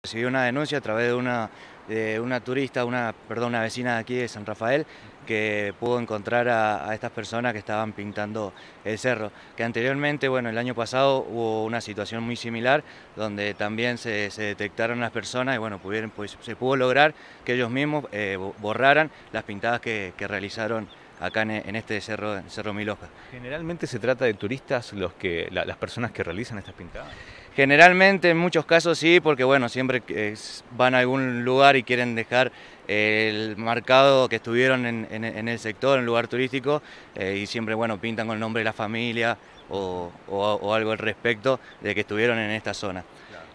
Recibí una denuncia a través de una, una turista, una, perdón, una vecina de aquí de San Rafael, que pudo encontrar a, estas personas que estaban pintando el cerro. Que anteriormente, bueno, el año pasado hubo una situación muy similar, donde también se, detectaron las personas y bueno, pudieron, pues, se pudo lograr que ellos mismos eh, borraran las pintadas que realizaron acá en, este cerro, en Cerro Miloja. ¿Generalmente se trata de turistas los que, las personas que realizan estas pintadas? Generalmente, en muchos casos sí, porque bueno, siempre van a algún lugar y quieren dejar el marcado que estuvieron en, el sector, en el lugar turístico, eh, y siempre bueno, pintan con el nombre de la familia o, algo al respecto de que estuvieron en esta zona.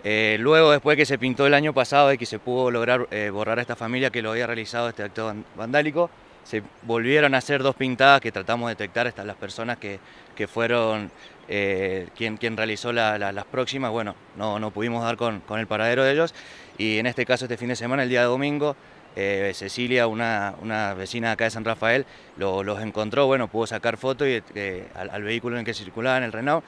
Eh, luego, después que se pintó el año pasado y que se pudo lograr eh, borrar a esta familia que lo había realizado este acto vandálico, se volvieron a hacer dos pintadas que tratamos de detectar estas las personas que, fueron eh, quien, realizó las próximas. Bueno, no, no pudimos dar con, con, el paradero de ellos y en este caso este fin de semana, el día de domingo, eh, Cecilia, una, una, vecina acá de San Rafael, los encontró, bueno, pudo sacar fotos eh, al, vehículo en el que circulaban, el Renault,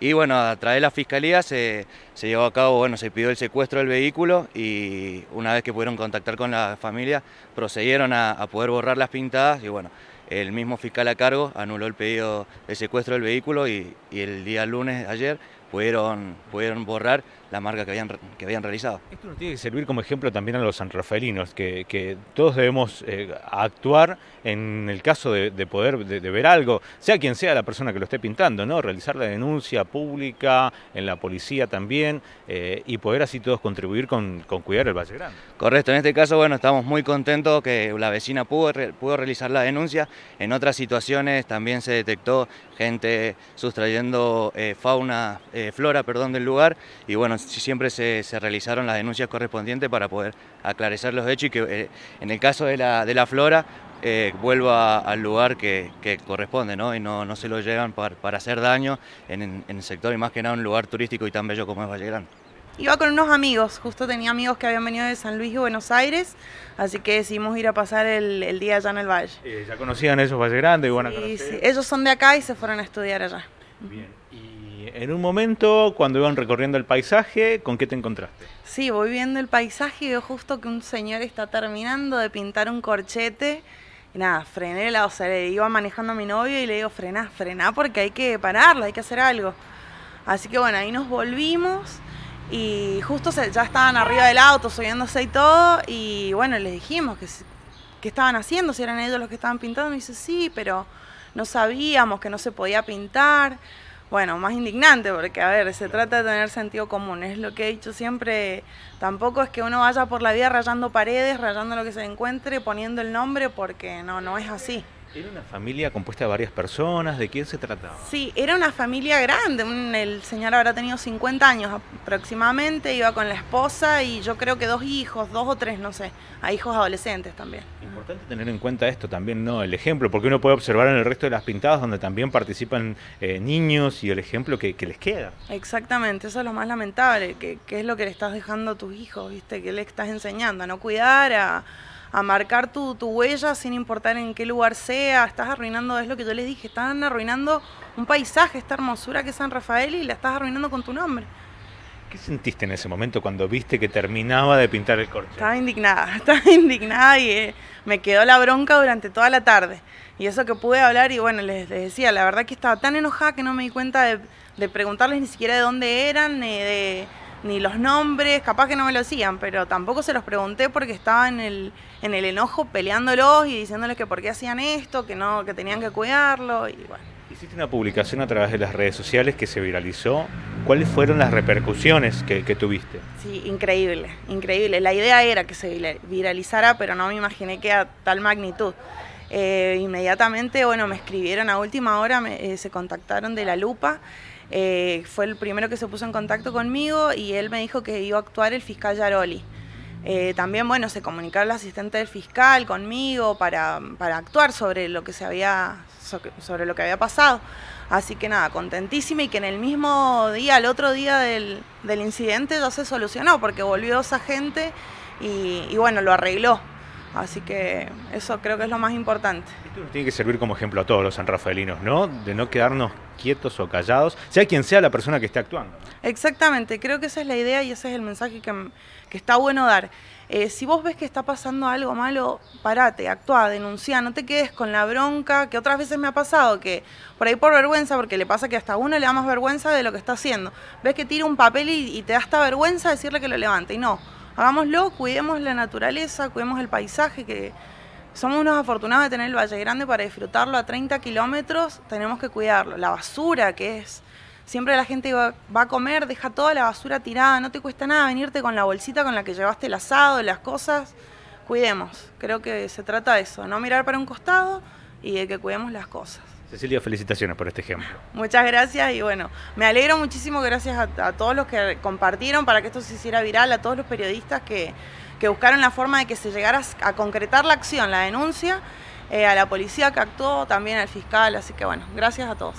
y bueno, a través de la fiscalía se, llevó a cabo, bueno, se pidió el secuestro del vehículo y una vez que pudieron contactar con la familia, procedieron a, poder borrar las pintadas y bueno, el mismo fiscal a cargo anuló el pedido de secuestro del vehículo y, el día lunes, ayer, pudieron borrar la marca que habían, que habían realizado. Esto nos tiene que servir como ejemplo también a los sanrafaelinos, que, todos debemos eh, actuar en el caso de, poder de, ver algo, sea quien sea la persona que lo esté pintando, ¿no? realizar la denuncia pública, en la policía también, eh, y poder así todos contribuir con, cuidar el Valle Grande. Correcto, en este caso, bueno, estamos muy contentos que la vecina pudo, pudo realizar la denuncia, en otras situaciones también se detectó gente sustrayendo eh, fauna, flora, perdón, del lugar, y bueno, siempre se, se, realizaron las denuncias correspondientes para poder aclarecer los hechos y que eh, en el caso de la, de la flora eh, vuelva al lugar que, que corresponde ¿no? y no, no, se lo llevan para, hacer daño en, en, el sector y más que nada un lugar turístico y tan bello como es Valle Grande. Iba con unos amigos, justo tenía amigos que habían venido de San Luis y Buenos Aires, así que decidimos ir a pasar el, el día allá en el valle. Eh, ¿Ya conocían esos Valle Grande? Y sí, sí. Ellos son de acá y se fueron a estudiar allá. Bien, y en un momento, cuando iban recorriendo el paisaje, ¿con qué te encontraste? Sí, voy viendo el paisaje y veo justo que un señor está terminando de pintar un corchete. Y nada, frené, el o sea, le iba manejando a mi novio y le digo, frená, frená porque hay que pararla, hay que hacer algo. Así que bueno, ahí nos volvimos y justo ya estaban arriba del auto, subiéndose y todo. Y bueno, les dijimos que, que estaban haciendo, si eran ellos los que estaban pintando. me dice, sí, pero no sabíamos que no se podía pintar bueno, más indignante, porque a ver, se trata de tener sentido común, es lo que he dicho siempre, tampoco es que uno vaya por la vida rayando paredes, rayando lo que se encuentre, poniendo el nombre, porque no, no es así. ¿Era una familia compuesta de varias personas? ¿De quién se trataba? Sí, era una familia grande. el señor habrá tenido 50 años aproximadamente, iba con la esposa y yo creo que dos hijos, dos o tres, no sé, a hijos adolescentes también. Importante tener en cuenta esto también, ¿no? El ejemplo, porque uno puede observar en el resto de las pintadas donde también participan eh, niños y el ejemplo que, les queda. Exactamente, eso es lo más lamentable, que, es lo que le estás dejando a tus hijos, ¿viste? Que le estás enseñando a no cuidar, a a marcar tu, huella sin importar en qué lugar sea. Estás arruinando, es lo que yo les dije, están arruinando un paisaje, esta hermosura que es San Rafael y la estás arruinando con tu nombre. ¿Qué sentiste en ese momento cuando viste que terminaba de pintar el corte? Estaba indignada, estaba indignada y eh, me quedó la bronca durante toda la tarde. Y eso que pude hablar y bueno, les, decía, la verdad que estaba tan enojada que no me di cuenta de, preguntarles ni siquiera de dónde eran, ni de ni los nombres, capaz que no me lo hacían, pero tampoco se los pregunté porque estaba en el, en el enojo peleándolos y diciéndoles que por qué hacían esto, que no, que tenían que cuidarlo y bueno. Hiciste una publicación a través de las redes sociales que se viralizó. ¿Cuáles fueron las repercusiones que, tuviste? Sí, increíble, increíble. La idea era que se viralizara, pero no me imaginé que a tal magnitud. Eh, inmediatamente, bueno, me escribieron a última hora, eh, se contactaron de la lupa eh, fue el primero que se puso en contacto conmigo y él me dijo que iba a actuar el fiscal Yaroli. Eh, también, bueno, se comunicó la asistente del fiscal conmigo para, actuar sobre lo que se había sobre lo que había pasado. Así que nada, contentísima y que en el mismo día, el otro día del, del incidente, ya se solucionó porque volvió esa gente y bueno, lo arregló. Así que eso creo que es lo más importante. Esto tiene que servir como ejemplo a todos los sanrafaelinos, ¿no? De no quedarnos quietos o callados, sea quien sea la persona que esté actuando. Exactamente, creo que esa es la idea y ese es el mensaje que, que está bueno dar. Eh, si vos ves que está pasando algo malo, parate, actúa, denuncia, no te quedes con la bronca, que otras veces me ha pasado, que por ahí por vergüenza, porque le pasa que hasta uno le da más vergüenza de lo que está haciendo. Ves que tira un papel y, y te da hasta vergüenza decirle que lo levante, y no hagámoslo, cuidemos la naturaleza, cuidemos el paisaje, que somos unos afortunados de tener el Valle Grande para disfrutarlo a 30 kilómetros, tenemos que cuidarlo. La basura que es, siempre la gente va, a comer, deja toda la basura tirada, no te cuesta nada venirte con la bolsita con la que llevaste el asado, las cosas. Cuidemos, creo que se trata de eso, no mirar para un costado y de que cuidemos las cosas. Cecilia, felicitaciones por este ejemplo. Muchas gracias y bueno, me alegro muchísimo, gracias a, todos los que compartieron para que esto se hiciera viral, a todos los periodistas que, que buscaron la forma de que se llegara a concretar la acción, la denuncia, eh, a la policía que actuó, también al fiscal, así que bueno, gracias a todos.